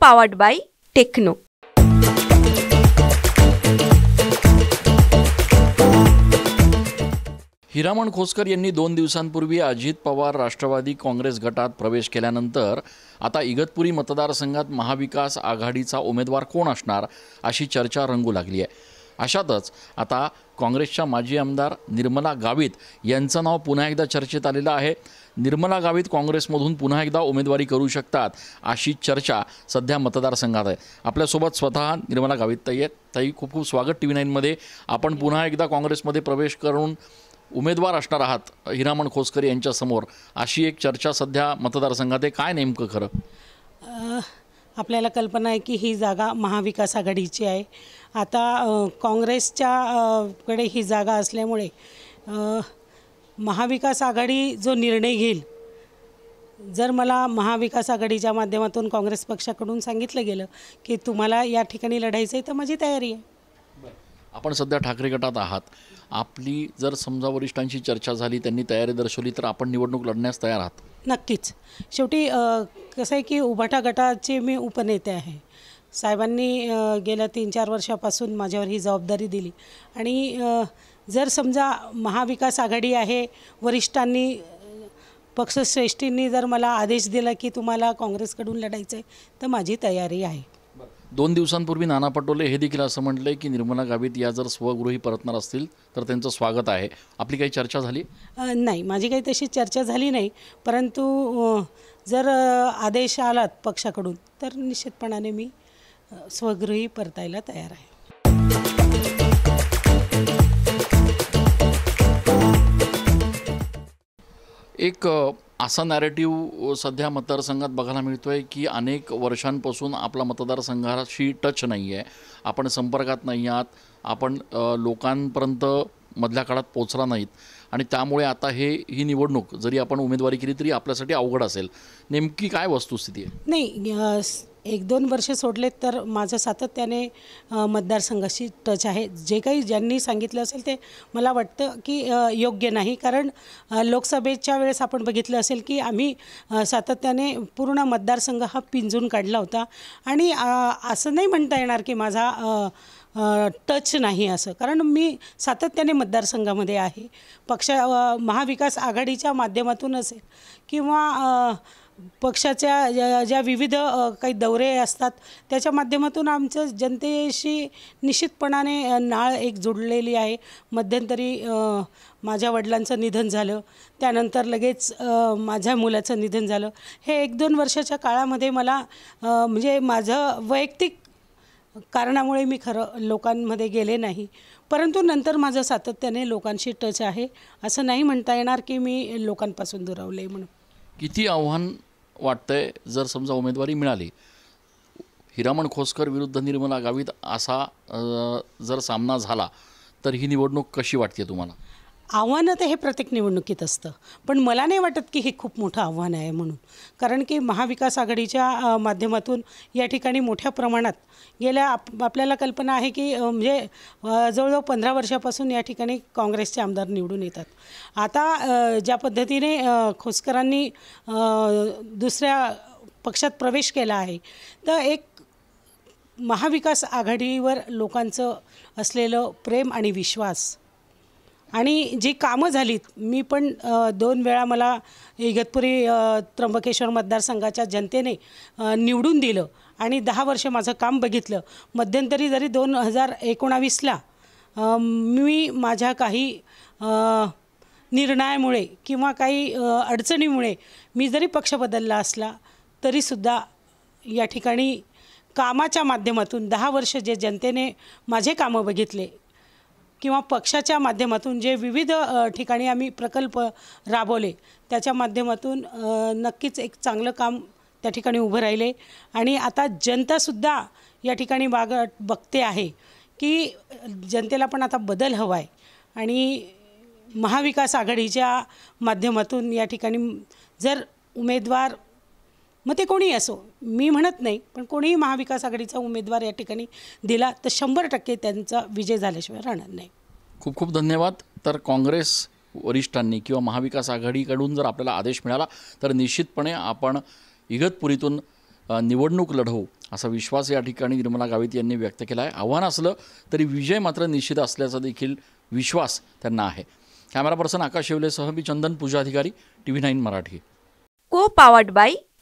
powered by techno Hiraman Khoskar यांनी दोन दिवसांपूर्वी अजित पवार राष्ट्रवादी काँग्रेस गटात प्रवेश केल्यानंतर आता इगतपुरी मतदारसंघात महाविकास आघाडीचा उमेदवार कोण असणार अशी चर्चा रंगू लागली आहे अशातच आता काँग्रेसच्या माजी आमदार निर्मला गावित यांचं नाव पुन्हा एकदा चर्चेत आलेलं आहे निर्मला गावित काँग्रेसमधून पुन्हा एकदा उमेदवारी करू शकतात अशी चर्चा सध्या मतदारसंघात आहे आपल्यासोबत स्वतः निर्मला गावित ताई आहेत ताई खूप खूप स्वागत टी व्ही नाईनमध्ये आपण पुन्हा एकदा काँग्रेसमध्ये प्रवेश करून उमेदवार असणार आहात हिरामण खोसकर यांच्यासमोर अशी एक चर्चा सध्या मतदारसंघात आहे काय नेमकं खरं आपल्याला कल्पना आहे की ही जागा महाविकास आघाडीची आहे आता काँग्रेसच्याकडे ही जागा असल्यामुळे महाविकास आघाडी जो निर्णय घेईल जर मला महाविकास आघाडीच्या माध्यमातून काँग्रेस पक्षाकडून सांगितलं गेलं की तुम्हाला या ठिकाणी लढायचं आहे तर माझी तयारी आहे आपण सध्या ठाकरे गटात आहात आपली जर समजा वरिष्ठांशी चर्चा झाली त्यांनी तयारी दर्शवली तर आपण निवडणूक लढण्यास तयार आहात नक्कीच शेवटी कसं आहे की उभाटा गटाचे मी उपनेते आहे साहेबांनी गेल्या तीन चार वर्षापासून माझ्यावर ही जबाबदारी दिली आणि जर समजा महाविकास आघाडी आहे वरिष्ठांनी पक्षश्रेष्ठींनी जर मला आदेश दिला की तुम्हाला काँग्रेसकडून लढायचं आहे तर माझी तयारी आहे दोन दिवसांपूर्वी नाना पटोले हे देखील असं म्हटले की निर्मला गावित या जर स्वगृही परतणार असतील तर त्यांचं स्वागत आहे आपली काही चर्चा झाली नाही माझी काही तशी चर्चा झाली नाही परंतु जर आदेश आलात पक्षाकडून तर निश्चितपणाने मी स्वगृही परतायला तयार आहे एक असा नॅरेटिव्ह सध्या मतदारसंघात बघायला मिळतो आहे की अनेक वर्षांपासून आपला मतदारसंघाशी टच नाही आहे आपण संपर्कात नाही आहात आपण लोकांपर्यंत मधल्या काळात पोचला नाहीत आणि त्यामुळे आता हे ही निवडणूक जरी आपण उमेदवारी केली तरी आपल्यासाठी अवघड असेल नेमकी काय वस्तुस्थिती आहे नाही एक दोन वर्ष सोडलेत तर माझं सातत्याने मतदारसंघाशी टच आहे जे काही ज्यांनी सांगितलं असेल ते मला वाटतं की योग्य नाही कारण लोकसभेच्या वेळेस आपण बघितलं असेल की आम्ही सातत्याने पूर्ण मतदारसंघ हा पिंजून काढला होता आणि असं नाही म्हणता येणार की माझा टच नाही असं कारण मी सातत्याने मतदारसंघामध्ये आहे पक्षा महाविकास आघाडीच्या माध्यमातून असेल किंवा पक्षाच्या ज्या विविध काही दौरे असतात त्याच्या माध्यमातून आमचं जनतेशी निश्चितपणाने नाळ एक जुडलेली आहे मध्यंतरी माझ्या वडिलांचं निधन झालं त्यानंतर लगेच माझ्या मुलाचं निधन झालं हे एक दोन वर्षाच्या काळामध्ये मला म्हणजे माझं वैयक्तिक कारणामुळे मी खरं लोकांमध्ये गेले नाही परंतु नंतर माझं सातत्याने लोकांशी टच आहे असं नाही म्हणता येणार की मी लोकांपासून दुरावले म्हणून किती आव्हान वाटतंय जर समजा उमेदवारी मिळाली हिरामण खोसकर विरुद्ध निर्मला गावित असा जर सामना झाला तर ही निवडणूक कशी वाटते तुम्हाला आव्हानं तर हे प्रत्येक निवडणुकीत असतं पण मला नाही वाटत की हे खूप मोठं आव्हान आहे म्हणून कारण की महाविकास आघाडीच्या माध्यमातून या ठिकाणी मोठ्या प्रमाणात गेल्या आप आपल्याला कल्पना आहे की म्हणजे जवळजवळ पंधरा वर्षापासून या ठिकाणी काँग्रेसचे आमदार निवडून येतात आता ज्या पद्धतीने खोसकरांनी दुसऱ्या पक्षात प्रवेश केला आहे तर एक महाविकास आघाडीवर लोकांचं असलेलं प्रेम आणि विश्वास आणि जी कामं झालीत मी पण दोन वेळा मला इगतपुरी त्र्यंबकेश्वर मतदारसंघाच्या जनतेने निवडून दिलं आणि दहा वर्ष माझं काम बघितलं मध्यंतरी जरी दोन हजार एकोणावीसला मी माझ्या काही निर्णयामुळे किंवा काही अडचणीमुळे मी जरी पक्ष बदलला असला तरीसुद्धा या ठिकाणी कामाच्या माध्यमातून दहा वर्ष जे जनतेने माझे कामं बघितले किंवा पक्षाच्या माध्यमातून जे विविध ठिकाणी आम्ही प्रकल्प राबवले त्याच्या माध्यमातून नक्कीच एक चांगलं काम त्या ठिकाणी उभं राहिले आणि आता जनतासुद्धा या ठिकाणी बाग बघते आहे की जनतेला पण आता बदल हवा आहे आणि महाविकास आघाडीच्या माध्यमातून या ठिकाणी जर उमेदवार मग ते कोणी असो मी म्हणत नाही पण कोणीही महाविकास आघाडीचा उमेदवार या ठिकाणी दिला तर शंभर टक्के त्यांचा विजय झाल्याशिवाय राहणार नाही खूप खूप धन्यवाद तर काँग्रेस वरिष्ठांनी किंवा महाविकास आघाडीकडून जर आपल्याला आदेश मिळाला तर निश्चितपणे आपण इगतपुरीतून निवडणूक लढवू असा विश्वास या ठिकाणी निर्मला गावित यांनी व्यक्त केला आहे आव्हान असलं तरी विजय मात्र निश्चित असल्याचा देखील विश्वास त्यांना आहे कॅमेरा पर्सन आकाश येवलेसह मी चंदन पूजा अधिकारी टी व्ही नाईन मराठी को पावट बाय